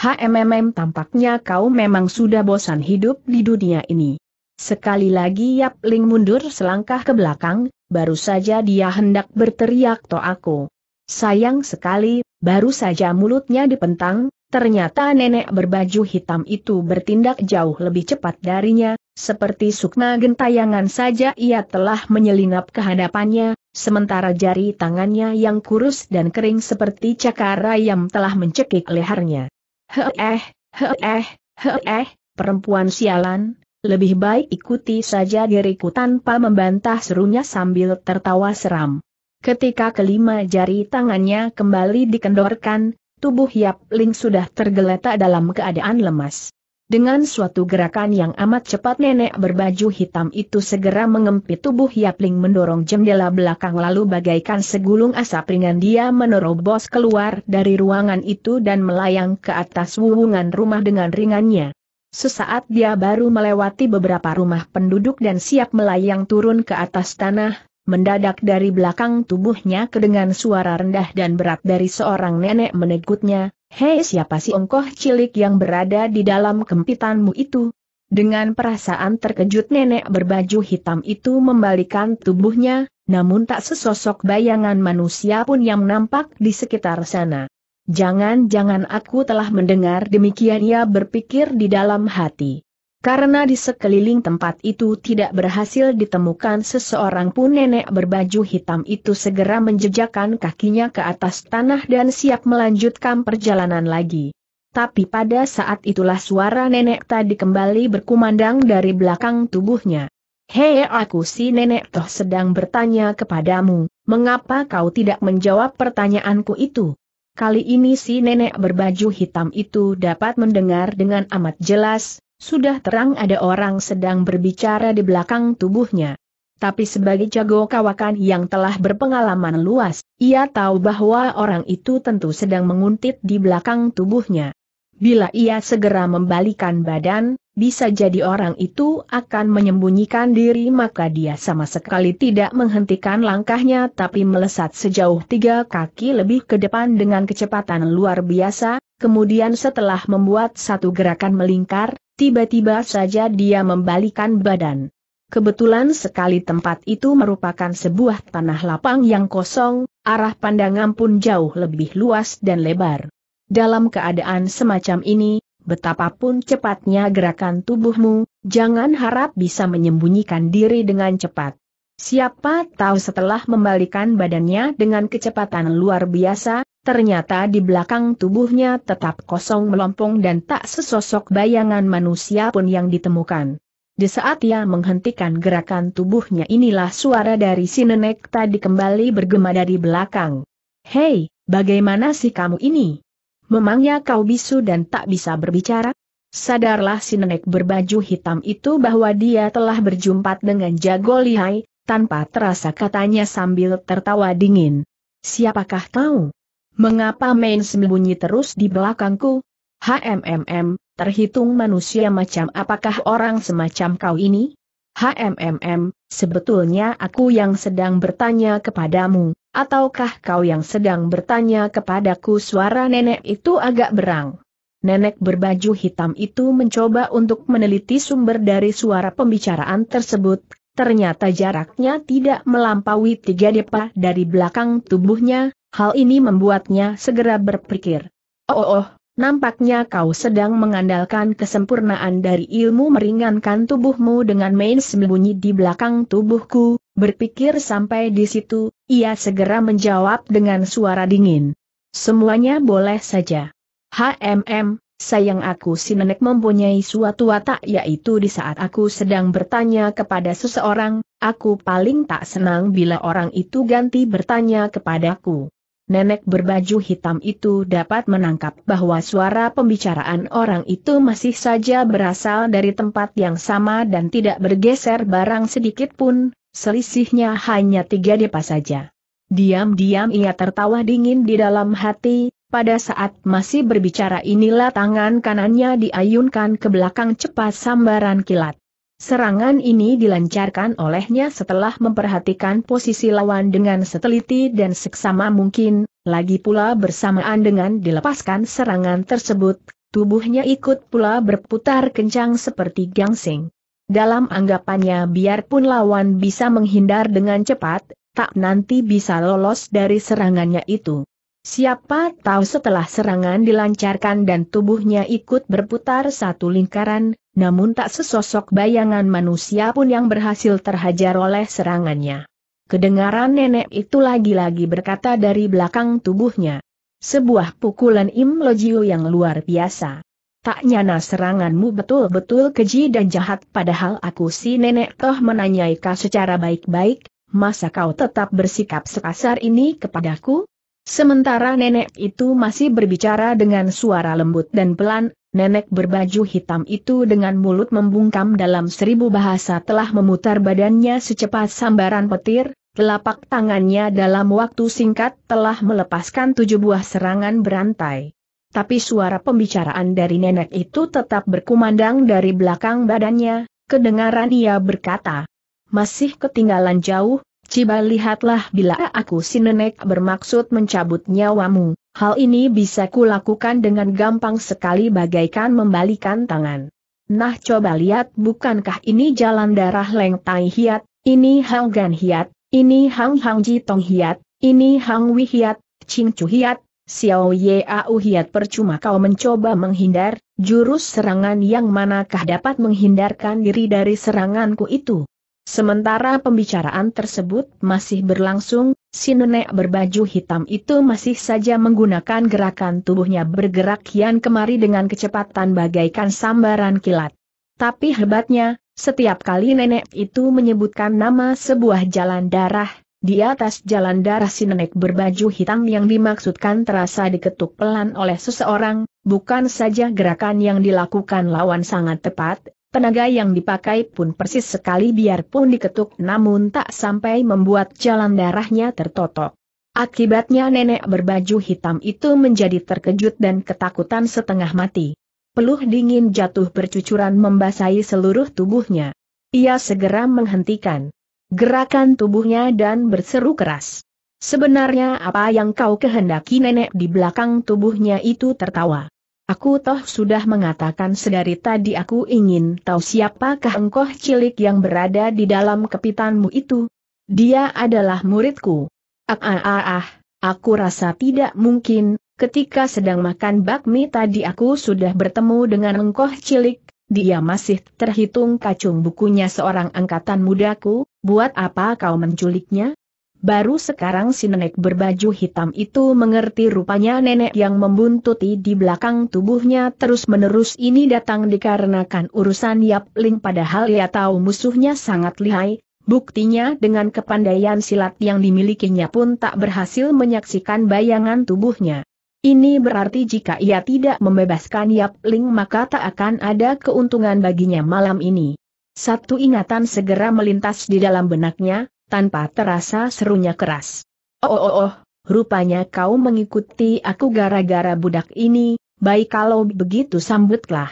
HMMM tampaknya kau memang sudah bosan hidup di dunia ini. Sekali lagi Yapling mundur selangkah ke belakang, baru saja dia hendak berteriak to aku. Sayang sekali, baru saja mulutnya dipentang, ternyata nenek berbaju hitam itu bertindak jauh lebih cepat darinya, seperti sukma gentayangan saja ia telah menyelinap ke hadapannya, sementara jari tangannya yang kurus dan kering seperti cakar ayam telah mencekik lehernya. Heeh, heeh, heeh, perempuan sialan, lebih baik ikuti saja diriku tanpa membantah serunya sambil tertawa seram. Ketika kelima jari tangannya kembali dikendorkan, tubuh Yap Ling sudah tergeletak dalam keadaan lemas. Dengan suatu gerakan yang amat cepat nenek berbaju hitam itu segera mengempit tubuh Yap Ling mendorong jendela belakang lalu bagaikan segulung asap ringan dia menerobos keluar dari ruangan itu dan melayang ke atas wuwungan rumah dengan ringannya. Sesaat dia baru melewati beberapa rumah penduduk dan siap melayang turun ke atas tanah, Mendadak dari belakang tubuhnya kedengan suara rendah dan berat dari seorang nenek menegutnya, Hei siapa si ongkoh cilik yang berada di dalam kempitanmu itu? Dengan perasaan terkejut nenek berbaju hitam itu membalikan tubuhnya, namun tak sesosok bayangan manusia pun yang nampak di sekitar sana. Jangan-jangan aku telah mendengar demikian ia berpikir di dalam hati. Karena di sekeliling tempat itu tidak berhasil ditemukan seseorang pun nenek berbaju hitam itu segera menjejakkan kakinya ke atas tanah dan siap melanjutkan perjalanan lagi. Tapi pada saat itulah suara nenek tadi kembali berkumandang dari belakang tubuhnya. Hei aku si nenek toh sedang bertanya kepadamu, mengapa kau tidak menjawab pertanyaanku itu? Kali ini si nenek berbaju hitam itu dapat mendengar dengan amat jelas, sudah terang ada orang sedang berbicara di belakang tubuhnya. Tapi sebagai jago kawakan yang telah berpengalaman luas, ia tahu bahwa orang itu tentu sedang menguntit di belakang tubuhnya. Bila ia segera membalikan badan, bisa jadi orang itu akan menyembunyikan diri maka dia sama sekali tidak menghentikan langkahnya tapi melesat sejauh tiga kaki lebih ke depan dengan kecepatan luar biasa, kemudian setelah membuat satu gerakan melingkar, Tiba-tiba saja dia membalikan badan. Kebetulan sekali tempat itu merupakan sebuah tanah lapang yang kosong, arah pandangan pun jauh lebih luas dan lebar. Dalam keadaan semacam ini, betapapun cepatnya gerakan tubuhmu, jangan harap bisa menyembunyikan diri dengan cepat. Siapa tahu setelah membalikan badannya dengan kecepatan luar biasa, ternyata di belakang tubuhnya tetap kosong melompong dan tak sesosok bayangan manusia pun yang ditemukan. Di saat ia menghentikan gerakan tubuhnya inilah suara dari si nenek tadi kembali bergema dari belakang. Hei, bagaimana sih kamu ini? Memangnya kau bisu dan tak bisa berbicara? Sadarlah si nenek berbaju hitam itu bahwa dia telah berjumpa dengan jago lihai, tanpa terasa katanya sambil tertawa dingin. Siapakah kau? Mengapa main sembunyi terus di belakangku? HMMM, terhitung manusia macam apakah orang semacam kau ini? HMMM, sebetulnya aku yang sedang bertanya kepadamu, ataukah kau yang sedang bertanya kepadaku suara nenek itu agak berang. Nenek berbaju hitam itu mencoba untuk meneliti sumber dari suara pembicaraan tersebut, ternyata jaraknya tidak melampaui tiga depa dari belakang tubuhnya, Hal ini membuatnya segera berpikir. Oh, oh, oh nampaknya kau sedang mengandalkan kesempurnaan dari ilmu meringankan tubuhmu dengan main sembunyi di belakang tubuhku, berpikir sampai di situ, ia segera menjawab dengan suara dingin. Semuanya boleh saja. HMM, sayang aku si nenek mempunyai suatu watak yaitu di saat aku sedang bertanya kepada seseorang, aku paling tak senang bila orang itu ganti bertanya kepadaku nenek berbaju hitam itu dapat menangkap bahwa suara pembicaraan orang itu masih saja berasal dari tempat yang sama dan tidak bergeser barang sedikit pun, selisihnya hanya tiga depa saja. Diam-diam ia tertawa dingin di dalam hati, pada saat masih berbicara inilah tangan kanannya diayunkan ke belakang cepat sambaran kilat. Serangan ini dilancarkan olehnya setelah memperhatikan posisi lawan dengan seteliti dan seksama mungkin, lagi pula bersamaan dengan dilepaskan serangan tersebut, tubuhnya ikut pula berputar kencang seperti gangsing. Dalam anggapannya biarpun lawan bisa menghindar dengan cepat, tak nanti bisa lolos dari serangannya itu. Siapa tahu setelah serangan dilancarkan dan tubuhnya ikut berputar satu lingkaran, namun tak sesosok bayangan manusia pun yang berhasil terhajar oleh serangannya. Kedengaran nenek itu lagi-lagi berkata dari belakang tubuhnya. Sebuah pukulan Im Lojiu yang luar biasa. Tak nyana seranganmu betul-betul keji dan jahat padahal aku si nenek toh menanyai kau secara baik-baik, masa kau tetap bersikap sekasar ini kepadaku? Sementara nenek itu masih berbicara dengan suara lembut dan pelan, Nenek berbaju hitam itu dengan mulut membungkam dalam seribu bahasa telah memutar badannya secepat sambaran petir, telapak tangannya dalam waktu singkat telah melepaskan tujuh buah serangan berantai. Tapi suara pembicaraan dari nenek itu tetap berkumandang dari belakang badannya, kedengaran ia berkata, Masih ketinggalan jauh, Ciba lihatlah bila aku si nenek bermaksud mencabut nyawamu. Hal ini bisa kulakukan dengan gampang sekali bagaikan membalikan tangan. Nah coba lihat bukankah ini jalan darah Leng Tai Hiat, ini Hang Gan Hiat, ini Hang Hang Ji Tong Hiat, ini Hang Wei Hiat, Ching Chu Hiat, Xiao Ye Au Hiat percuma kau mencoba menghindar, jurus serangan yang manakah dapat menghindarkan diri dari seranganku itu. Sementara pembicaraan tersebut masih berlangsung, Si nenek berbaju hitam itu masih saja menggunakan gerakan tubuhnya bergerak kian kemari dengan kecepatan bagaikan sambaran kilat. Tapi hebatnya, setiap kali nenek itu menyebutkan nama sebuah jalan darah, di atas jalan darah si nenek berbaju hitam yang dimaksudkan terasa diketuk pelan oleh seseorang, bukan saja gerakan yang dilakukan lawan sangat tepat, Tenaga yang dipakai pun persis sekali biarpun diketuk namun tak sampai membuat jalan darahnya tertotok. Akibatnya nenek berbaju hitam itu menjadi terkejut dan ketakutan setengah mati. Peluh dingin jatuh bercucuran membasahi seluruh tubuhnya. Ia segera menghentikan gerakan tubuhnya dan berseru keras. Sebenarnya apa yang kau kehendaki nenek di belakang tubuhnya itu tertawa. Aku toh sudah mengatakan sedari tadi aku ingin tahu siapakah engkau cilik yang berada di dalam kepitanmu itu. Dia adalah muridku. Ah ah ah, ah aku rasa tidak mungkin, ketika sedang makan bakmi tadi aku sudah bertemu dengan engkau cilik, dia masih terhitung kacung bukunya seorang angkatan mudaku, buat apa kau menculiknya? Baru sekarang si nenek berbaju hitam itu mengerti rupanya nenek yang membuntuti di belakang tubuhnya terus-menerus ini datang dikarenakan urusan Yap Ling padahal ia tahu musuhnya sangat lihai, buktinya dengan kepandaian silat yang dimilikinya pun tak berhasil menyaksikan bayangan tubuhnya. Ini berarti jika ia tidak membebaskan Yap Ling maka tak akan ada keuntungan baginya malam ini. Satu ingatan segera melintas di dalam benaknya, tanpa terasa serunya keras. Oh oh oh, rupanya kau mengikuti aku gara-gara budak ini, baik kalau begitu sambutlah.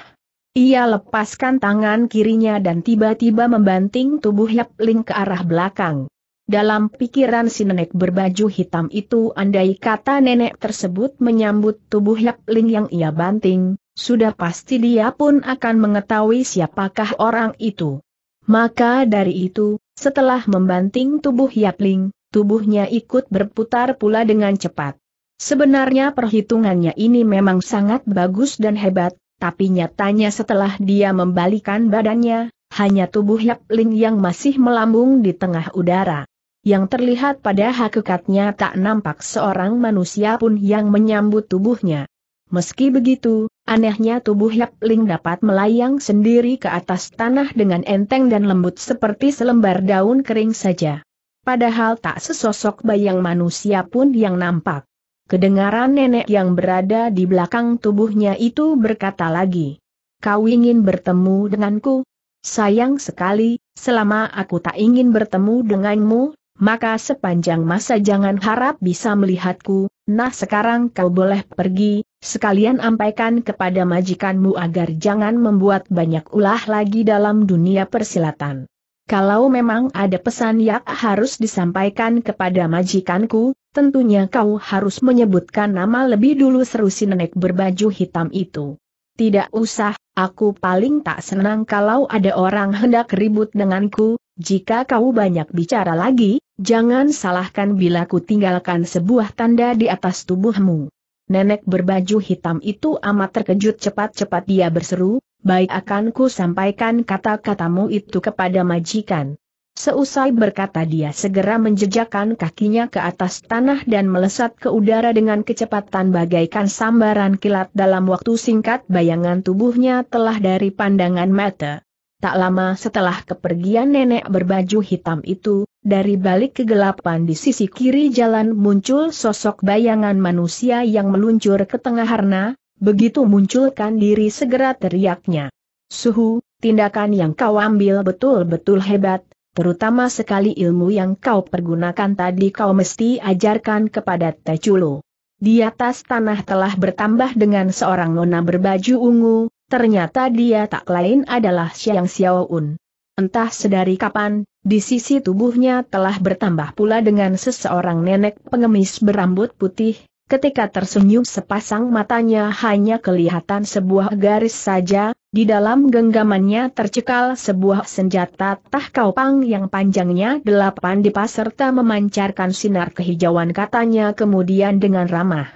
Ia lepaskan tangan kirinya dan tiba-tiba membanting tubuh Yap Ling ke arah belakang. Dalam pikiran si nenek berbaju hitam itu andai kata nenek tersebut menyambut tubuh Yap Ling yang ia banting, sudah pasti dia pun akan mengetahui siapakah orang itu. Maka dari itu, setelah membanting tubuh Yapling, tubuhnya ikut berputar pula dengan cepat. Sebenarnya perhitungannya ini memang sangat bagus dan hebat, tapi nyatanya setelah dia membalikan badannya, hanya tubuh Yapling yang masih melambung di tengah udara. Yang terlihat pada hakikatnya tak nampak seorang manusia pun yang menyambut tubuhnya. Meski begitu, Anehnya tubuh Yap Ling dapat melayang sendiri ke atas tanah dengan enteng dan lembut seperti selembar daun kering saja. Padahal tak sesosok bayang manusia pun yang nampak. Kedengaran nenek yang berada di belakang tubuhnya itu berkata lagi. Kau ingin bertemu denganku? Sayang sekali, selama aku tak ingin bertemu denganmu, maka sepanjang masa jangan harap bisa melihatku, nah sekarang kau boleh pergi, Sekalian ampaikan kepada majikanmu agar jangan membuat banyak ulah lagi dalam dunia persilatan. Kalau memang ada pesan yang harus disampaikan kepada majikanku, tentunya kau harus menyebutkan nama lebih dulu seru si nenek berbaju hitam itu. Tidak usah, aku paling tak senang kalau ada orang hendak ribut denganku, jika kau banyak bicara lagi, jangan salahkan bila ku tinggalkan sebuah tanda di atas tubuhmu. Nenek berbaju hitam itu amat terkejut cepat-cepat dia berseru, baik akan ku sampaikan kata-katamu itu kepada majikan. Seusai berkata dia segera menjejakkan kakinya ke atas tanah dan melesat ke udara dengan kecepatan bagaikan sambaran kilat dalam waktu singkat bayangan tubuhnya telah dari pandangan mata. Tak lama setelah kepergian nenek berbaju hitam itu, dari balik kegelapan di sisi kiri jalan muncul sosok bayangan manusia yang meluncur ke tengah harna, begitu munculkan diri segera teriaknya. Suhu, tindakan yang kau ambil betul-betul hebat, terutama sekali ilmu yang kau pergunakan tadi kau mesti ajarkan kepada Teculu. Di atas tanah telah bertambah dengan seorang nona berbaju ungu, ternyata dia tak lain adalah Xiang Xiaoun. Entah sedari kapan, di sisi tubuhnya telah bertambah pula dengan seseorang nenek pengemis berambut putih, ketika tersenyum sepasang matanya hanya kelihatan sebuah garis saja, di dalam genggamannya tercekal sebuah senjata tah kaupang yang panjangnya delapan dipas serta memancarkan sinar kehijauan katanya kemudian dengan ramah.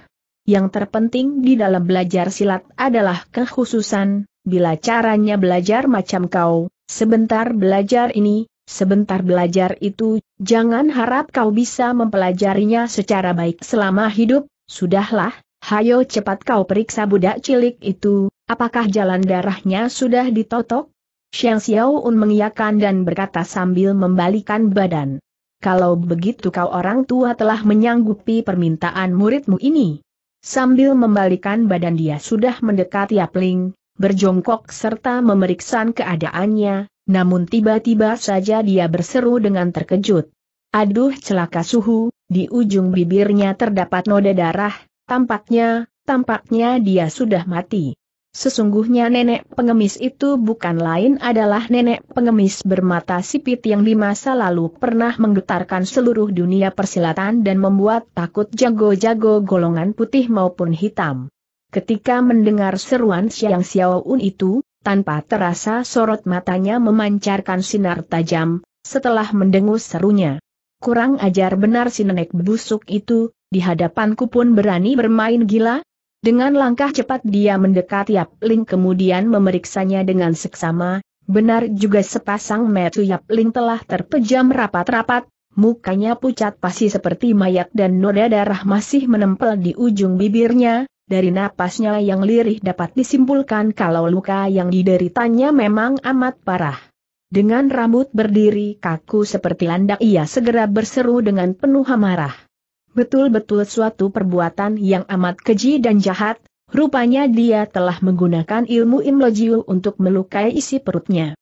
Yang terpenting di dalam belajar silat adalah kekhususan, bila caranya belajar macam kau, sebentar belajar ini, Sebentar belajar itu, jangan harap kau bisa mempelajarinya secara baik selama hidup, sudahlah, hayo cepat kau periksa budak cilik itu, apakah jalan darahnya sudah ditotok? Xiang Xiaoun mengiyakan dan berkata sambil membalikan badan. Kalau begitu kau orang tua telah menyanggupi permintaan muridmu ini. Sambil membalikan badan dia sudah mendekati apling, berjongkok serta memeriksa keadaannya, namun tiba-tiba saja dia berseru dengan terkejut. Aduh celaka suhu, di ujung bibirnya terdapat noda darah, tampaknya, tampaknya dia sudah mati. Sesungguhnya nenek pengemis itu bukan lain adalah nenek pengemis bermata sipit yang di masa lalu pernah menggetarkan seluruh dunia persilatan dan membuat takut jago-jago golongan putih maupun hitam. Ketika mendengar seruan Xiang Xiaoun itu, tanpa terasa sorot matanya memancarkan sinar tajam, setelah mendengus serunya. Kurang ajar benar si nenek busuk itu, di hadapanku pun berani bermain gila? Dengan langkah cepat dia mendekati Yap Ling kemudian memeriksanya dengan seksama, benar juga sepasang metu Yap Ling telah terpejam rapat-rapat, mukanya pucat pasti seperti mayat dan noda darah masih menempel di ujung bibirnya, dari napasnya yang lirih dapat disimpulkan kalau luka yang dideritanya memang amat parah. Dengan rambut berdiri kaku seperti landak ia segera berseru dengan penuh amarah. Betul-betul suatu perbuatan yang amat keji dan jahat, rupanya dia telah menggunakan ilmu Imlojiu untuk melukai isi perutnya.